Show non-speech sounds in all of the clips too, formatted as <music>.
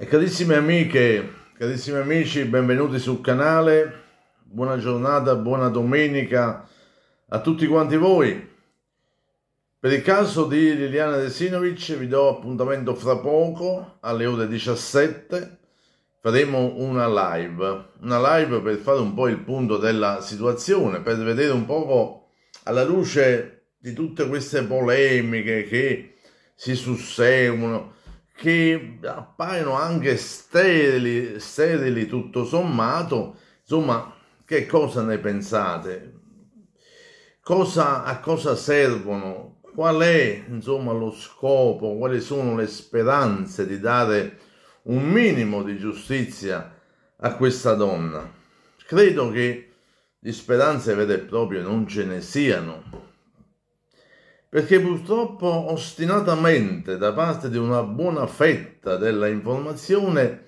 E carissime amiche, carissimi amici, benvenuti sul canale, buona giornata, buona domenica a tutti quanti voi. Per il caso di Liliana Desinovic vi do appuntamento fra poco alle ore 17, faremo una live, una live per fare un po' il punto della situazione, per vedere un po' alla luce di tutte queste polemiche che si susseguono, che appaiono anche sterili, sterili tutto sommato. Insomma, che cosa ne pensate? Cosa, a cosa servono? Qual è insomma, lo scopo? Quali sono le speranze di dare un minimo di giustizia a questa donna? Credo che di speranze vere e proprie non ce ne siano perché purtroppo ostinatamente da parte di una buona fetta della informazione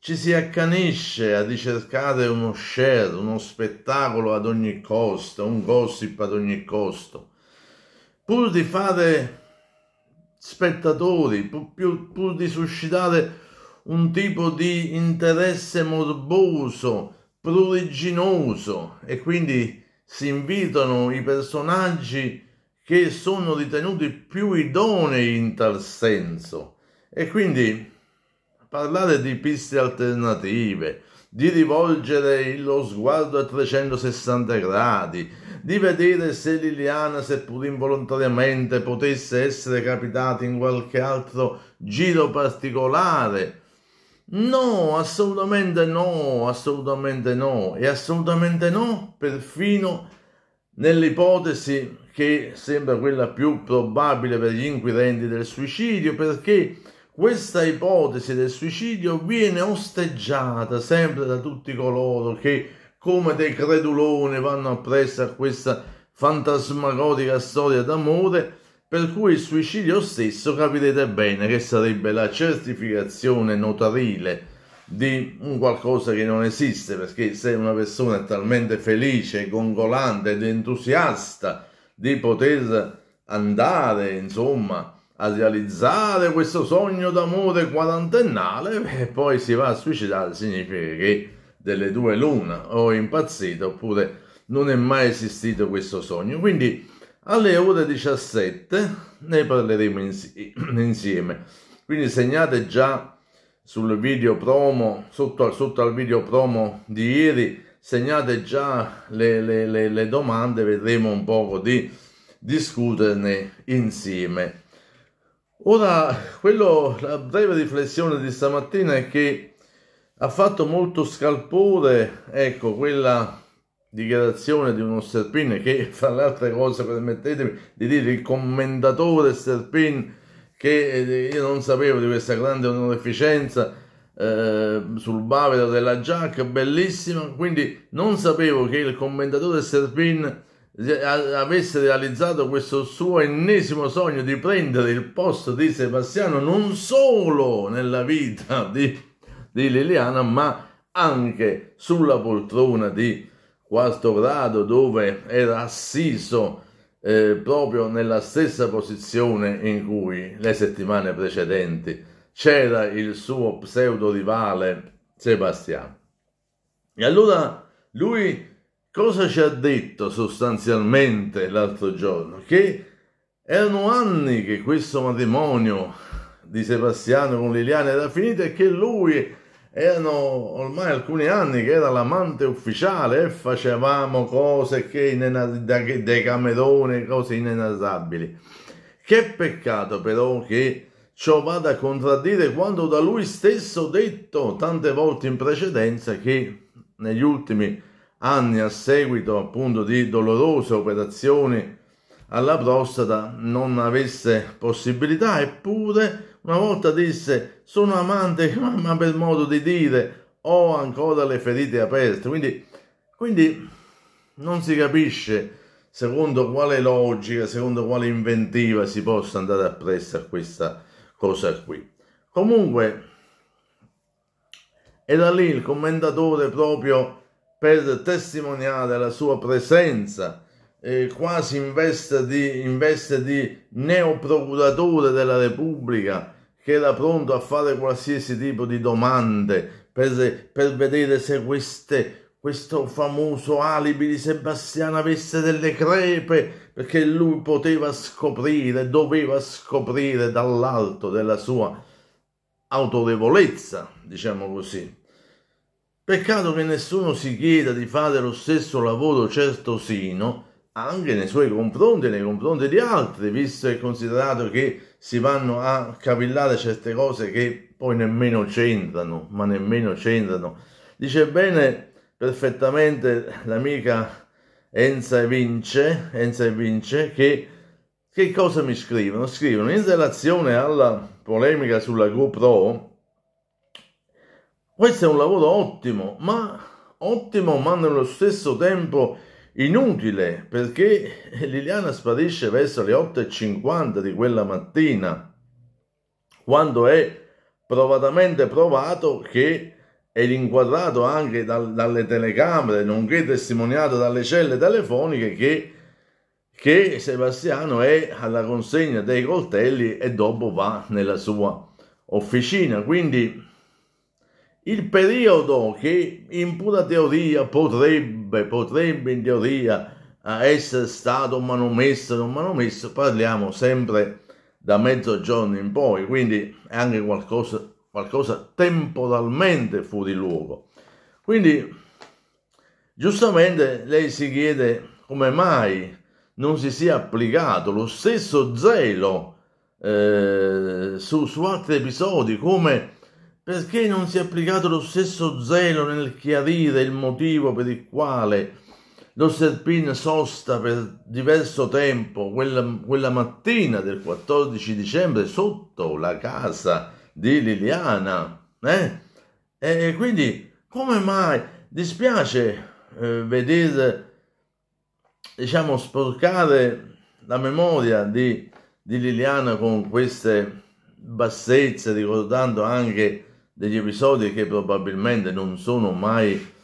ci si accanisce a ricercare uno share, uno spettacolo ad ogni costo, un gossip ad ogni costo, pur di fare spettatori, pur, pur, pur di suscitare un tipo di interesse morboso, pruriginoso e quindi si invitano i personaggi che sono ritenuti più idonei in tal senso. E quindi parlare di piste alternative, di rivolgere lo sguardo a 360 gradi, di vedere se Liliana, seppur involontariamente, potesse essere capitata in qualche altro giro particolare. No, assolutamente no, assolutamente no, e assolutamente no, perfino nell'ipotesi che sembra quella più probabile per gli inquirenti del suicidio, perché questa ipotesi del suicidio viene osteggiata sempre da tutti coloro che, come dei creduloni, vanno appresso a questa fantasmagorica storia d'amore, per cui il suicidio stesso capirete bene che sarebbe la certificazione notarile di un qualcosa che non esiste, perché se una persona è talmente felice, gongolante ed entusiasta, di poter andare, insomma, a realizzare questo sogno d'amore quarantennale e poi si va a suicidare, significa che delle due l'una o impazzito oppure non è mai esistito questo sogno. Quindi alle ore 17 ne parleremo insieme. Quindi segnate già sul video promo, sotto, sotto al video promo di ieri, segnate già le, le, le, le domande, vedremo un po' di discuterne insieme. Ora, quello, la breve riflessione di stamattina è che ha fatto molto scalpore, ecco, quella dichiarazione di uno Serpin che, fra le altre cose, permettetemi di dire, il commendatore Serpin, che eh, io non sapevo di questa grande onorificenza, eh, sul bavero della giacca, bellissima. Quindi non sapevo che il commentatore Serpin eh, avesse realizzato questo suo ennesimo sogno di prendere il posto di Sebastiano non solo nella vita <laughs> di, di Liliana, ma anche sulla poltrona di quarto grado dove era assiso eh, proprio nella stessa posizione in cui le settimane precedenti c'era il suo pseudo rivale Sebastiano. E allora lui cosa ci ha detto sostanzialmente l'altro giorno? Che erano anni che questo matrimonio di Sebastiano con Liliana era finito e che lui erano ormai alcuni anni che era l'amante ufficiale e facevamo cose che inenas- dei cameroni, cose inenarrabili. Che peccato però che ciò vada a contraddire quanto da lui stesso detto tante volte in precedenza che negli ultimi anni a seguito appunto di dolorose operazioni alla prostata non avesse possibilità eppure una volta disse sono amante <laughs> ma per modo di dire ho ancora le ferite aperte quindi, quindi non si capisce secondo quale logica secondo quale inventiva si possa andare appresso a questa cosa qui. Comunque, e da lì il commentatore proprio per testimoniare la sua presenza eh, quasi in veste, di, in veste di neoprocuratore della Repubblica che era pronto a fare qualsiasi tipo di domande per, per vedere se queste questo famoso alibi di Sebastiano avesse delle crepe, perché lui poteva scoprire, doveva scoprire dall'alto della sua autorevolezza, diciamo così. Peccato che nessuno si chieda di fare lo stesso lavoro certosino anche nei suoi confronti, nei confronti di altri, visto e considerato che si vanno a cavillare certe cose che poi nemmeno c'entrano, ma nemmeno c'entrano. Dice bene perfettamente l'amica Enza e Vince, Enza e Vince che, che cosa mi scrivono? Scrivono in relazione alla polemica sulla GoPro, questo è un lavoro ottimo, ma ottimo ma nello stesso tempo inutile perché Liliana sparisce verso le 8.50 di quella mattina quando è provatamente provato che ed inquadrato anche dal, dalle telecamere, nonché testimoniato dalle celle telefoniche che, che Sebastiano è alla consegna dei coltelli e dopo va nella sua officina. Quindi il periodo che in pura teoria potrebbe, potrebbe in teoria eh, essere stato manomesso, non manomesso, parliamo sempre da mezzogiorno in poi, quindi è anche qualcosa qualcosa temporalmente fuori luogo. Quindi, giustamente, lei si chiede come mai non si sia applicato lo stesso zelo eh, su, su altri episodi, come perché non si è applicato lo stesso zelo nel chiarire il motivo per il quale lo Serpin sosta per diverso tempo quella, quella mattina del 14 dicembre sotto la casa di Liliana. Eh? E quindi, come mai dispiace eh, vedere, diciamo, sporcare la memoria di, di Liliana con queste bassezze, ricordando anche degli episodi che probabilmente non sono mai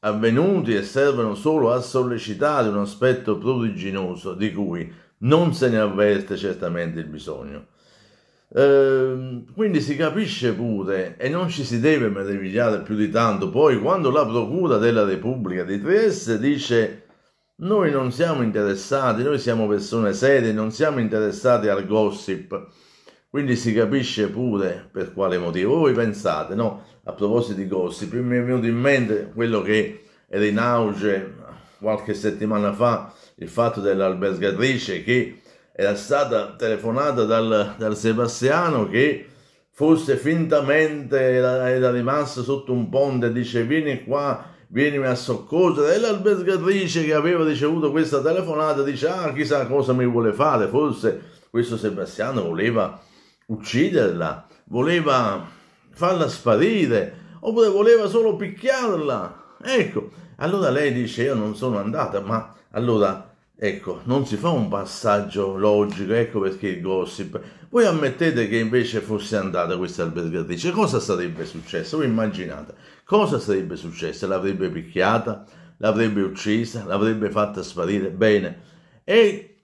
avvenuti e servono solo a sollecitare un aspetto pruriginoso di cui non se ne avverte certamente il bisogno. Ehm, quindi si capisce pure e non ci si deve meravigliare più di tanto. Poi, quando la Procura della Repubblica di Trieste dice noi non siamo interessati, noi siamo persone serie, non siamo interessati al gossip. Quindi si capisce pure per quale motivo. Voi pensate, no? A proposito di gossip, mi è venuto in mente quello che era in auge qualche settimana fa, il fatto dell'albergatrice che era stata telefonata dal, dal Sebastiano che forse fintamente era, era rimasta sotto un ponte dice vieni qua vieni a soccorso e l'albergatrice che aveva ricevuto questa telefonata dice ah chissà cosa mi vuole fare forse questo Sebastiano voleva ucciderla voleva farla sparire oppure voleva solo picchiarla ecco allora lei dice io non sono andata ma allora Ecco, non si fa un passaggio logico, ecco perché il gossip. Voi ammettete che invece fosse andata questa albergatrice, cosa sarebbe successo? Voi immaginate, cosa sarebbe successo? L'avrebbe picchiata, l'avrebbe uccisa, l'avrebbe fatta sparire? Bene. E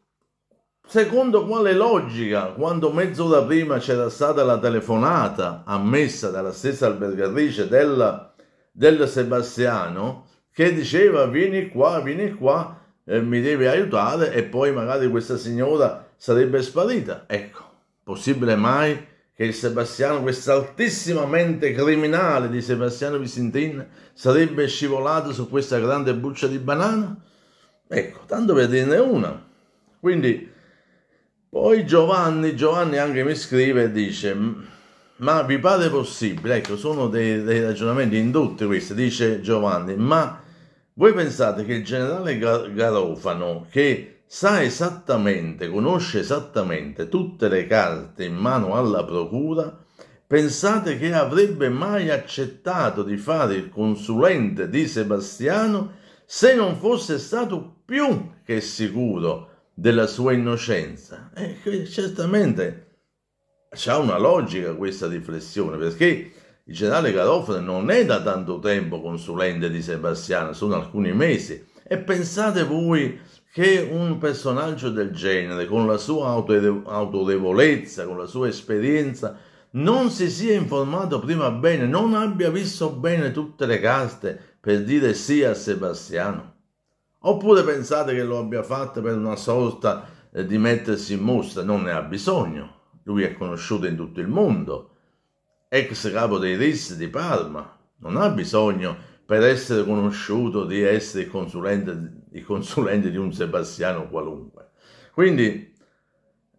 secondo quale logica, quando mezz'ora prima c'era stata la telefonata ammessa dalla stessa albergatrice del, del Sebastiano, che diceva vieni qua, vieni qua, eh, mi deve aiutare e poi magari questa signora sarebbe sparita. Ecco, possibile mai che il Sebastiano, questa altissima mente criminale di Sebastiano Vicentin, sarebbe scivolato su questa grande buccia di banana? Ecco, tanto per dirne una. Quindi, poi Giovanni, Giovanni anche mi scrive e dice, ma vi pare possibile, ecco, sono dei, dei ragionamenti indotti questi, dice Giovanni, ma voi pensate che il generale Garofano, che sa esattamente, conosce esattamente tutte le carte in mano alla procura, pensate che avrebbe mai accettato di fare il consulente di Sebastiano se non fosse stato più che sicuro della sua innocenza? Eh, e certamente c'è una logica questa riflessione, perché il generale Garofano non è da tanto tempo consulente di Sebastiano, sono alcuni mesi. E pensate voi che un personaggio del genere, con la sua autorevolezza, con la sua esperienza, non si sia informato prima bene, non abbia visto bene tutte le carte per dire sì a Sebastiano? Oppure pensate che lo abbia fatto per una sorta eh, di mettersi in mostra? Non ne ha bisogno, lui è conosciuto in tutto il mondo ex capo dei RIS di Parma, non ha bisogno per essere conosciuto di essere consulente, il consulente di un Sebastiano qualunque. Quindi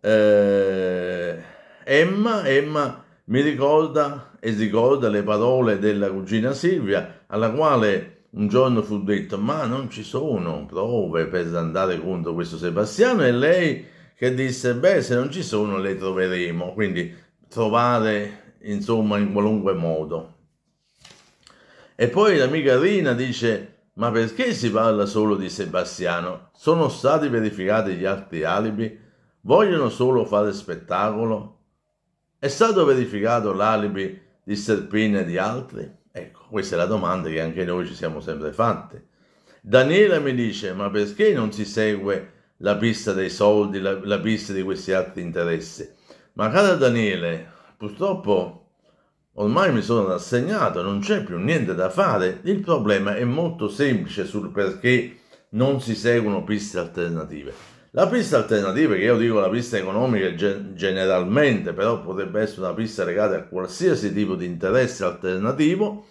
eh, Emma, Emma mi ricorda e ricorda le parole della cugina Silvia alla quale un giorno fu detto ma non ci sono prove per andare contro questo Sebastiano e lei che disse beh se non ci sono le troveremo quindi trovare insomma in qualunque modo. E poi l'amica Rina dice, ma perché si parla solo di Sebastiano? Sono stati verificati gli altri alibi? Vogliono solo fare spettacolo? È stato verificato l'alibi di Serpina e di altri? Ecco, questa è la domanda che anche noi ci siamo sempre fatte. Daniela mi dice, ma perché non si segue la pista dei soldi, la, la pista di questi altri interessi? Ma cara Daniele, Purtroppo ormai mi sono rassegnato, non c'è più niente da fare. Il problema è molto semplice sul perché non si seguono piste alternative. La pista alternativa, che io dico la pista economica generalmente, però potrebbe essere una pista legata a qualsiasi tipo di interesse alternativo,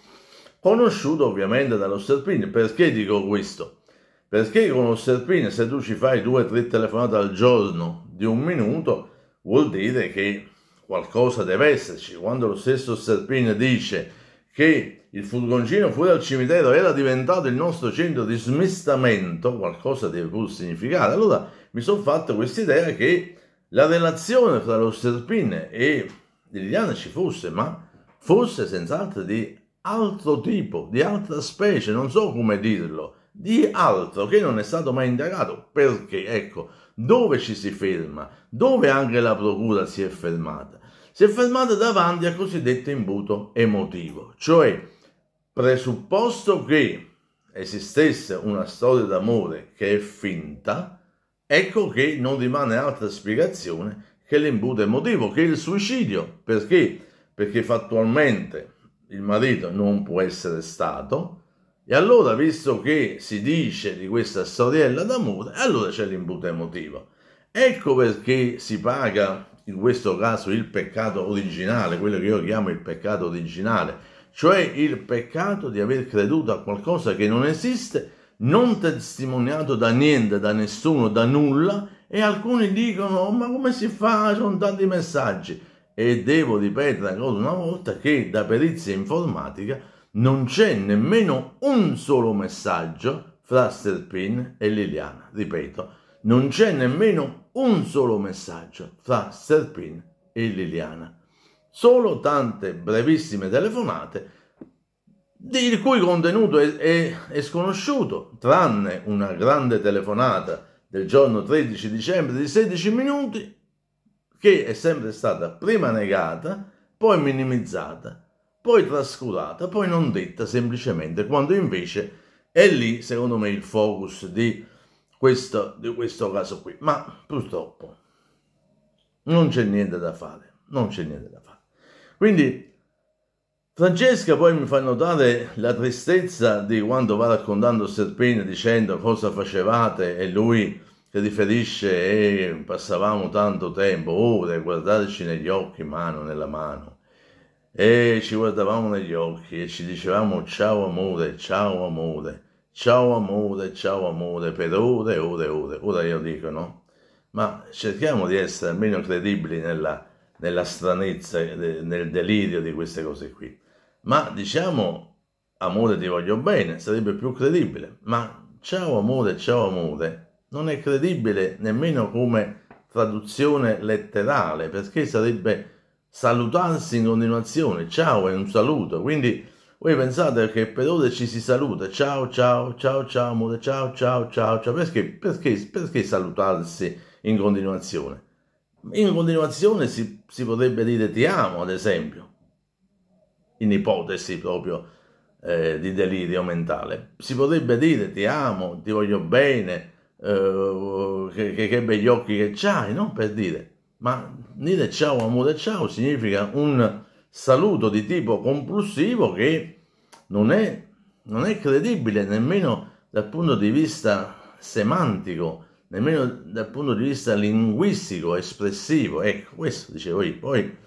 conosciuto ovviamente dallo Serpini. Perché dico questo? Perché con lo Serpini, se tu ci fai due o tre telefonate al giorno di un minuto, vuol dire che qualcosa deve esserci. Quando lo stesso Serpin dice che il furgoncino fuori dal cimitero era diventato il nostro centro di smistamento, qualcosa deve pur significare. Allora mi sono fatto questa idea che la relazione fra lo Serpin e Liliana ci fosse, ma fosse senz'altro di altro tipo, di altra specie, non so come dirlo, di altro che non è stato mai indagato. Perché, ecco, dove ci si ferma, dove anche la procura si è fermata. Si è fermata davanti al cosiddetto imbuto emotivo, cioè presupposto che esistesse una storia d'amore che è finta, ecco che non rimane altra spiegazione che l'imbuto emotivo, che il suicidio. Perché? Perché fattualmente il marito non può essere stato, e allora, visto che si dice di questa storiella d'amore, allora c'è l'imbuto emotivo. Ecco perché si paga in questo caso il peccato originale, quello che io chiamo il peccato originale, cioè il peccato di aver creduto a qualcosa che non esiste, non testimoniato da niente, da nessuno, da nulla, e alcuni dicono oh, ma come si fa, sono tanti messaggi. E devo ripetere ancora una volta che da perizia informatica non c'è nemmeno un solo messaggio fra Serpin e Liliana. Ripeto, non c'è nemmeno un solo messaggio fra Serpin e Liliana. Solo tante brevissime telefonate il cui contenuto è, è, è sconosciuto, tranne una grande telefonata del giorno 13 dicembre di 16 minuti che è sempre stata prima negata, poi minimizzata poi trascurata, poi non detta semplicemente, quando invece è lì, secondo me, il focus di questo, di questo caso qui. Ma purtroppo non c'è niente da fare, non c'è niente da fare. Quindi Francesca poi mi fa notare la tristezza di quando va raccontando Serpini dicendo cosa facevate e lui che riferisce e eh, passavamo tanto tempo, ore, oh, guardarci negli occhi, mano nella mano. E ci guardavamo negli occhi e ci dicevamo ciao amore, ciao amore, ciao amore, ciao amore, per ore e ore e ore. Ora io dico, no? Ma cerchiamo di essere almeno credibili nella, nella stranezza, nel delirio di queste cose qui. Ma diciamo, amore ti voglio bene, sarebbe più credibile. Ma ciao amore, ciao amore, non è credibile nemmeno come traduzione letterale, perché sarebbe salutarsi in continuazione, ciao è un saluto, quindi voi pensate che per ore ci si saluta, ciao ciao ciao ciao amore, ciao ciao ciao ciao, perché, perché, perché salutarsi in continuazione? In continuazione si, si potrebbe dire ti amo ad esempio, in ipotesi proprio eh, di delirio mentale. Si potrebbe dire ti amo, ti voglio bene, eh, che, che, che begli occhi che c'hai, no? per dire, ma Nide ciao amore ciao significa un saluto di tipo compulsivo che non è, non è credibile nemmeno dal punto di vista semantico, nemmeno dal punto di vista linguistico, espressivo. Ecco, questo dicevo io. Poi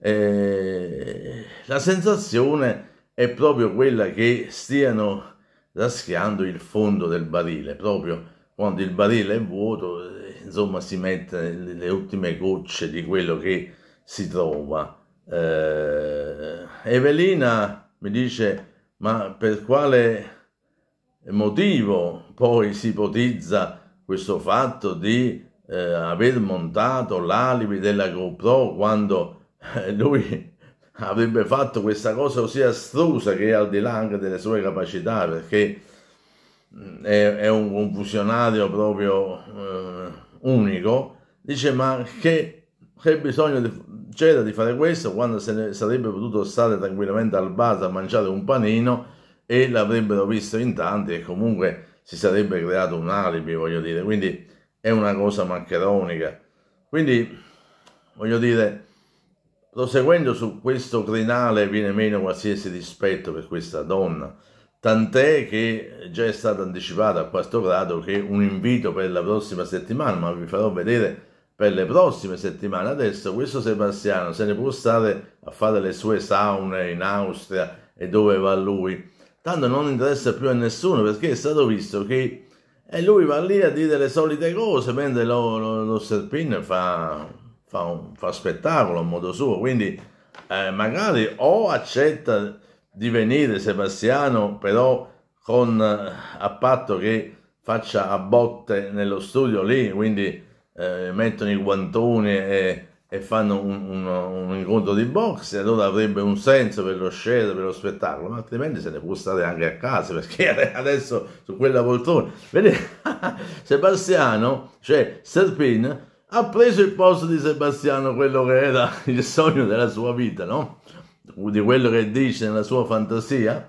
eh, la sensazione è proprio quella che stiano raschiando il fondo del barile, proprio quando il barile è vuoto insomma si mette le ultime gocce di quello che si trova. Eh, Evelina mi dice, ma per quale motivo poi si ipotizza questo fatto di eh, aver montato l'alibi della GoPro quando eh, lui <laughs> avrebbe fatto questa cosa così astrusa che è al di là anche delle sue capacità perché mm, è, è un confusionario proprio eh, unico, dice ma che, che bisogno c'era di fare questo quando se ne sarebbe potuto stare tranquillamente al bar a mangiare un panino e l'avrebbero visto in tanti e comunque si sarebbe creato un alibi, voglio dire, quindi è una cosa maccheronica. Quindi, voglio dire, proseguendo su questo crinale viene meno qualsiasi rispetto per questa donna tant'è che già è stato anticipato a questo grado che un invito per la prossima settimana, ma vi farò vedere per le prossime settimane. Adesso questo Sebastiano se ne può stare a fare le sue saune in Austria e dove va lui. Tanto non interessa più a nessuno perché è stato visto che e eh, lui va lì a dire le solite cose mentre lo, lo, lo Serpin fa, fa, un, fa spettacolo a modo suo. Quindi eh, magari o accetta di venire Sebastiano, però con, eh, a patto che faccia a botte nello studio lì, quindi eh, mettono i guantoni e, e fanno un, un, un, incontro di boxe, allora avrebbe un senso per lo scenario, per lo spettacolo, ma altrimenti se ne può stare anche a casa, perché <laughs> adesso su quella poltrona... Vedete, <laughs> Sebastiano, cioè Serpin, ha preso il posto di Sebastiano, quello che era il sogno della sua vita, no? di quello che dice nella sua fantasia,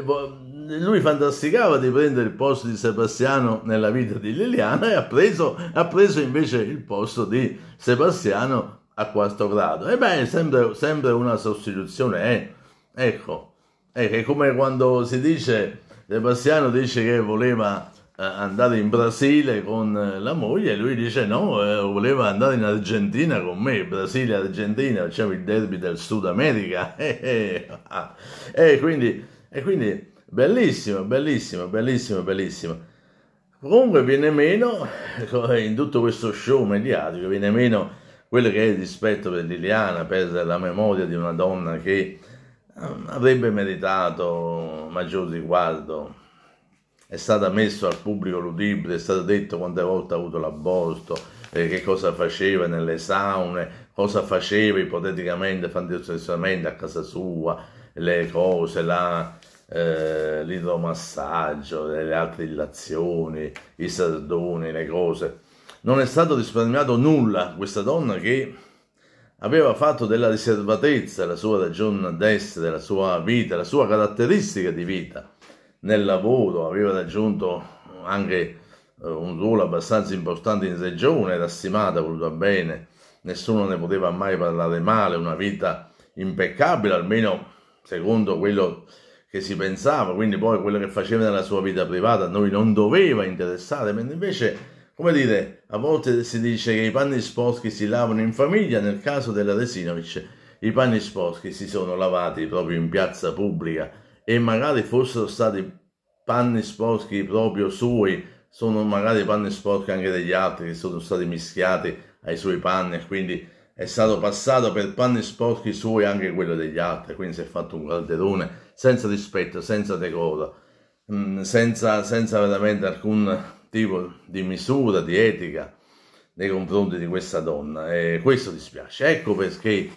lui fantasticava di prendere il posto di Sebastiano nella vita di Liliana e ha preso, ha preso invece il posto di Sebastiano a quarto grado. E beh, sempre, sempre una sostituzione è. Eh. Ecco, è come quando si dice, Sebastiano dice che voleva eh, andare in Brasile con eh, la moglie e lui dice no, eh, voleva andare in Argentina con me, Brasile Argentina, facciamo il derby del Sud America. <laughs> e, eh, ah. quindi, e quindi bellissimo, bellissimo, bellissimo, bellissimo. Comunque viene meno, in tutto questo show mediatico, viene meno quello che è il rispetto per Liliana, per la memoria di una donna che avrebbe meritato maggior riguardo è stata messa al pubblico ludibrio, è stato detto quante volte ha avuto l'aborto, eh, che cosa faceva nelle saune, cosa faceva ipoteticamente, fantasiosamente a casa sua, le cose, la, eh, l'idromassaggio, le altre illazioni, i sardoni, le cose. Non è stato risparmiato nulla questa donna che aveva fatto della riservatezza la sua ragione d'essere, la sua vita, la sua caratteristica di vita nel lavoro, aveva raggiunto anche eh, un ruolo abbastanza importante in regione, era stimata, voluta bene, nessuno ne poteva mai parlare male, una vita impeccabile, almeno secondo quello che si pensava, quindi poi quello che faceva nella sua vita privata a noi non doveva interessare, mentre invece, come dire, a volte si dice che i panni sposchi si lavano in famiglia, nel caso della Resinovic i panni sposchi si sono lavati proprio in piazza pubblica, e magari fossero stati panni sporchi proprio suoi, sono magari panni sporchi anche degli altri che sono stati mischiati ai suoi panni e quindi è stato passato per panni sporchi suoi anche quello degli altri, quindi si è fatto un calderone senza rispetto, senza decoro, mm, senza, senza veramente alcun tipo di misura, di etica nei confronti di questa donna e questo dispiace. Ecco perché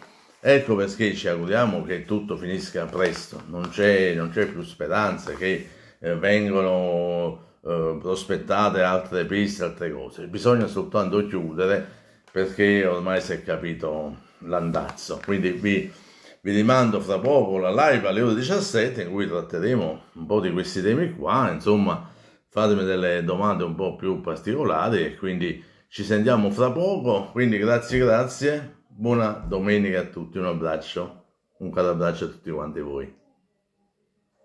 Ecco perché ci auguriamo che tutto finisca presto, non c'è, più speranza che eh, vengano eh, prospettate altre piste, altre cose. Bisogna soltanto chiudere perché ormai si è capito l'andazzo. Quindi vi, vi rimando fra poco la live alle ore 17 in cui tratteremo un po' di questi temi qua, insomma fatemi delle domande un po' più particolari e quindi ci sentiamo fra poco, quindi grazie grazie. Buona domenica a tutti, un abbraccio, un caro abbraccio a tutti quanti voi.